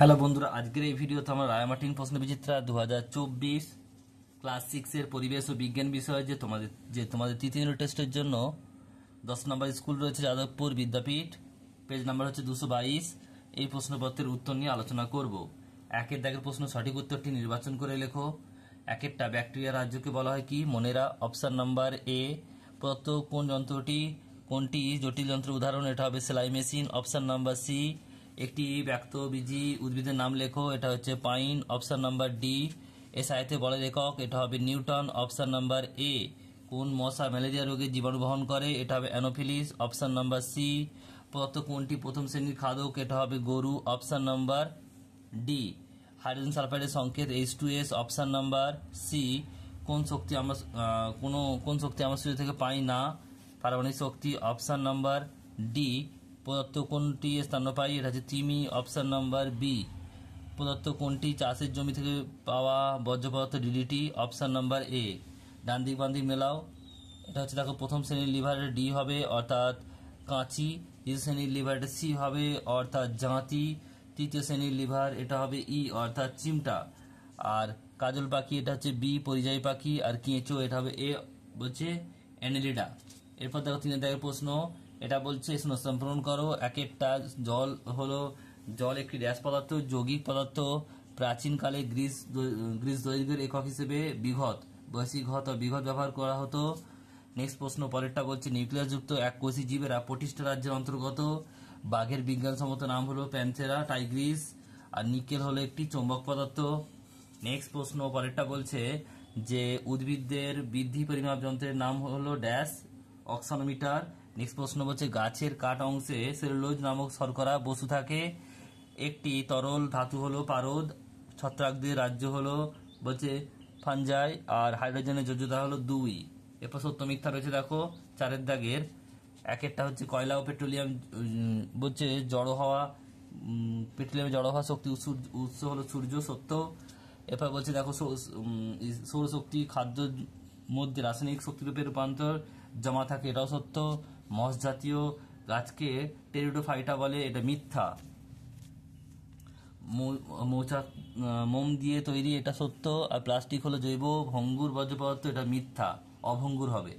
hello বন্ধুরা আজকের এই ভিডিওতে আমরা রায়মার্টিন প্রশ্ন বিচিত্রা দু ক্লাস সিক্সের পরিবেশ ও বিজ্ঞান বিষয়ে যে তোমাদের যে তোমাদের তৃতীয় টেস্টের জন্য দশ নম্বর স্কুল রয়েছে যাদবপুর বিদ্যাপীঠ পেজ নাম্বার হচ্ছে দুশো বাইশ এই প্রশ্নপত্রের উত্তর নিয়ে আলোচনা করব একের দাগের প্রশ্ন সঠিক উত্তরটি নির্বাচন করে লেখো একেরটা ব্যাকটেরিয়া রাজ্যকে বলা হয় কি মনেরা অপশান নাম্বার এ প্রত্যক্ষ কোন যন্ত্রটি কোনটি জটিল যন্ত্রের উদাহরণ এটা হবে সেলাই মেশিন অপশান নাম্বার সি একটি ব্যক্তবীজী উদ্ভিদের নাম লেখো এটা হচ্ছে pine option number D S আয়তে বলে লেখক এটা হবে নিউটন অপশান নাম্বার এ কোন মশা ম্যালেরিয়া রোগে জীবাণু বহন করে এটা হবে অ্যানোফিলিস অপশান নাম্বার সি প্রদত্ত কোনটি প্রথম শ্রেণীর খাদক এটা হবে গরু অপশান নাম্বার ডি হাইড্রোজেন সালফাইডের সংকেত H two S option number C কোন শক্তি আমরা কোনো কোন শক্তি আমরা শরীর থেকে পাই না পারমাণিক শক্তি অপশান নাম্বার ডি প্রদত্ত কোনটি স্তন্যপায়ী এটা হচ্ছে তিমি অপশান নম্বর বি প্রদত্ত কোনটি চাষের জমি থেকে পাওয়া বর্জ্য পদার্থ ডিডিটি অপশান নম্বর এ ডান দিক বান্দিক মেলাও এটা হচ্ছে দেখো প্রথম শ্রেণীর লিভারের ডি হবে অর্থাৎ কাঁচি দ্বিতীয় শ্রেণীর লিভারটা সি হবে অর্থাৎ জাঁতি তৃতীয় শ্রেণীর লিভার এটা হবে ই অর্থাৎ চিমটা আর কাজল পাখি এটা হচ্ছে বি পরিযায়ী পাখি আর কেঁচো এটা হবে এ হচ্ছে অ্যানেলিডা এরপর দেখো তিনের দাগের প্রশ্ন এটা বলছে স্নো করো এক একটা জল হলো জল একটি ড্যাশ পদার্থ যৌগিক পদার্থ প্রাচীনকালে গ্রিস গ্রিস দৈর্ঘ্যের একক হিসেবে বিঘত বৈশ্বিক ঘত বিঘত ব্যবহার করা হতো নেক্সট প্রশ্ন পরেরটা বলছে নিউক্লিয়াসযুক্ত কোষি জীবেরা প্রতিষ্ঠা রাজ্যের অন্তর্গত বাঘের বিজ্ঞানসম্মত নাম হলো প্যান্থেরা টাইগ্রিস আর নিকেল হলো একটি চৌম্বক পদার্থ নেক্সট প্রশ্ন পরেরটা বলছে যে উদ্ভিদদের বৃদ্ধি পরিমাপ যন্ত্রের নাম হলো ড্যাশ অক্সানোমিটার নেক্সট প্রশ্ন বলছে গাছের কাঠ অংশে সেলুলোজ নামক শর্করা বসু থাকে একটি তরল ধাতু হলো পারদ ছত্রাক দিয়ে রাজ্য হলো বলছে ফানজাই আর হাইড্রোজেনের যোজ্যতা হলো দুই এরপর সত্য মিথ্যা রয়েছে দেখো চারের দাগের একেরটা হচ্ছে কয়লা ও পেট্রোলিয়াম বলছে জড়ো হওয়া পেট্রোলিয়ামে জড়ো হওয়া শক্তি উৎস হলো সূর্য সত্য এরপর বলছে দেখো সৌরশক্তি খাদ্য মধ্যে রাসায়নিক শক্তিরূপে রূপান্তর জমা থাকে এটাও সত্য মস জাতীয় গাছকে টেরিডোফাইটা বলে এটা মিথ্যা মৌচা মোম দিয়ে তৈরি এটা সত্য আর প্লাস্টিক হলো জৈব ভঙ্গুর বর্জ্য পদার্থ এটা মিথ্যা অভঙ্গুর হবে